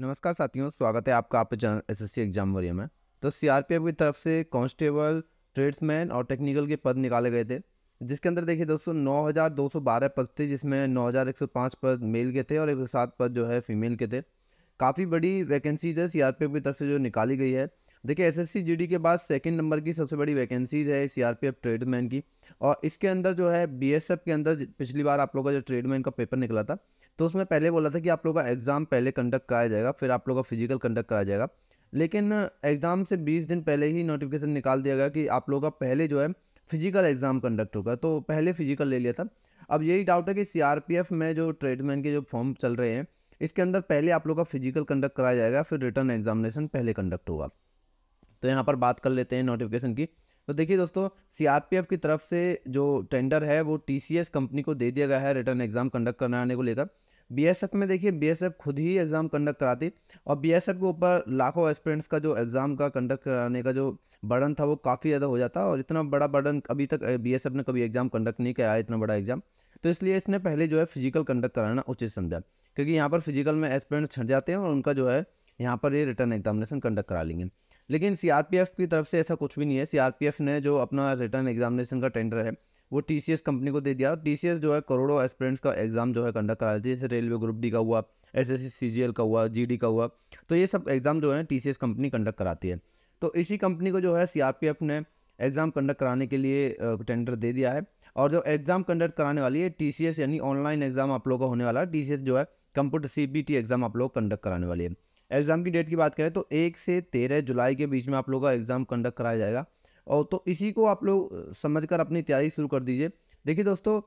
नमस्कार साथियों स्वागत है आपका आपके चैनल सी एग्जाम वरिया में तो सीआरपीएफ की तरफ से कांस्टेबल ट्रेड्समैन और टेक्निकल के पद निकाले गए थे जिसके अंदर देखिए दोस्तों बारह पद थे जिसमें पाँच पद मेल के थे और सात पद जो है फीमेल के थे काफ़ी बड़ी वैकेंसी जो है सी की तरफ से जो निकाली गई है देखिए एसएससी जीडी के बाद सेकंड नंबर की सबसे बड़ी वैकेंसीज है सीआरपीएफ ट्रेडमैन की और इसके अंदर जो है बीएसएफ के अंदर पिछली बार आप लोगों का जो ट्रेडमैन का पेपर निकला था तो उसमें पहले बोला था कि आप लोग का एग्ज़ाम पहले कंडक्ट कराया जाएगा फिर आप लोग का फिजिकल कंडक्ट कराया जाएगा लेकिन एग्ज़ाम से बीस दिन पहले ही नोटिफिकेशन निकाल दिया गया कि आप लोग का पहले जो है फिजिकल एग्ज़ाम कंडक्ट होगा तो पहले फिजिकल ले लिया था अब यही डाउट है कि सी में जो ट्रेडमैन के जो फॉर्म चल रहे हैं इसके अंदर पहले आप लोग का फिजिकल कंडक्ट कराया जाएगा फिर रिटर्न एग्जामिनेशन पहले कंडक्ट होगा तो यहाँ पर बात कर लेते हैं नोटिफिकेशन की तो देखिए दोस्तों सीआरपीएफ की तरफ से जो टेंडर है वो टीसीएस कंपनी को दे दिया गया है रिटर्न एग्ज़ाम कंडक्ट कराने को लेकर बीएसएफ में देखिए बीएसएफ खुद ही एग्ज़ाम कंडक्ट कराती और बीएसएफ के ऊपर लाखों एस्पिरेंट्स का जो एग्ज़ाम का कंडक्ट कराने का जो बर्डन था वो काफ़ी ज़्यादा हो जाता और इतना बड़ा बर्डन अभी तक बी ने कभी एग्ज़ाम कंडक्ट नहीं किया है इतना बड़ा एग्ज़ाम तो इसलिए इसने पहले जो है फिजिकल कंडक्ट कराना उचित समझा क्योंकि यहाँ पर फिजिकल में एस्पिरेंट्स छट जाते हैं और उनका जो है यहाँ पर ये रिटर्न एग्जामिनेशन कंडक्ट करा लेंगे लेकिन सीआरपीएफ की तरफ से ऐसा कुछ भी नहीं है सीआरपीएफ ने जो अपना रिटर्न एग्जामिनेशन का टेंडर है वो टी कंपनी को दे दिया और टी जो है करोड़ों एस्पिरेंट्स का एग्ज़ाम जो है कंडक्ट करा रही जैसे रेलवे ग्रुप डी का हुआ एस एस का हुआ जी का हुआ तो ये सब एग्ज़ाम जो है टी कंपनी कंडक्ट कराती है तो इसी कंपनी को जो है सी ने एग्ज़ाम कंडक्ट कराने के लिए टेंडर दे दिया है और जो एग्ज़ाम कंडक्ट कराने वाली है टी यानी ऑनलाइन एग्ज़ाम आप लोगों का होने वाला है टी जो है कंप्यूटर सी एग्ज़ाम आप लोग कंडक्ट कराने वाली है एग्ज़ाम की डेट की बात करें तो एक से तेरह जुलाई के बीच में आप लोगों का एग्ज़ाम कंडक्ट कराया जाएगा और तो इसी को आप लोग समझ कर अपनी तैयारी शुरू कर दीजिए देखिए दोस्तों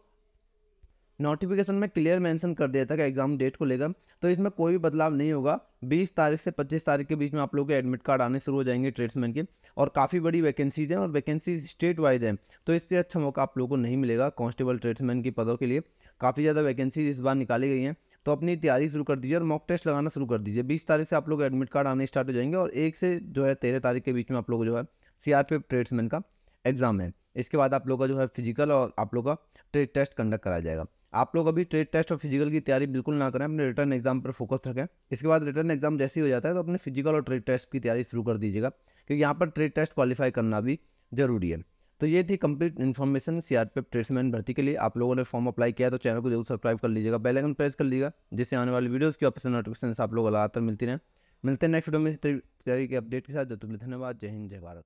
नोटिफिकेशन में क्लियर मेंशन कर दिया था कि एग्ज़ाम डेट को लेकर तो इसमें कोई भी बदलाव नहीं होगा 20 तारीख से 25 तारीख के बीच में आप लोगों के एडमिट कार्ड आने शुरू हो जाएंगे ट्रेड्समैन के और काफ़ी बड़ी वैकेंसीज हैं और वैकेंसी स्टेट वाइज हैं तो इससे अच्छा मौका आप लोगों को नहीं मिलेगा कॉन्स्टेबल ट्रेड्समैन की पदों के लिए काफ़ी ज़्यादा वैकेंसीज इस बार निकाली गई हैं तो अपनी तैयारी शुरू कर दीजिए और मॉक टेस्ट लगाना शुरू कर दीजिए बीस तारीख से आप लोग एडमिट कार्ड आने स्टार्ट हो जाएंगे और एक से जो है तेरह तारीख के बीच में आप लोग जो है सी आर पी ट्रेड्समैन का एग्ज़ाम है इसके बाद आप लोग का जो है फिजिकल और आप लोग का ट्रेड टेस्ट कंडक्ट कराया जाएगा आप लोग अभी ट्रेड टेस्ट और फिजिकल की तैयारी बिल्कुल ना करें अपने रिटर्न एग्जाम पर फोकस रखें इसके बाद रिटर्न एग्जाम जैसे ही हो जाता है तो अपने फिजिकल और ट्रेड टेस्ट की तैयारी शुरू कर दीजिएगा क्योंकि यहाँ पर ट्रेड टेस्ट क्वालिफाई करना भी ज़रूरी है तो ये थी complete information C R P भर्ती के लिए आप लोगों ने फॉर्म अप्लाई किया तो चैनल को जरूर सब्सक्राइब कर लीजिएगा बेल आइकन प्रेस कर लीजिएगा जिससे आने वाली वीडियोस की ऑप्शन नोटिफिकेशन आप लोगों को लगातार मिलती रहे मिलते हैं नेक्स्ट वीडियो में तैयारी के अपडेट के साथ जो धन्यवाद जय हिंद जय भारत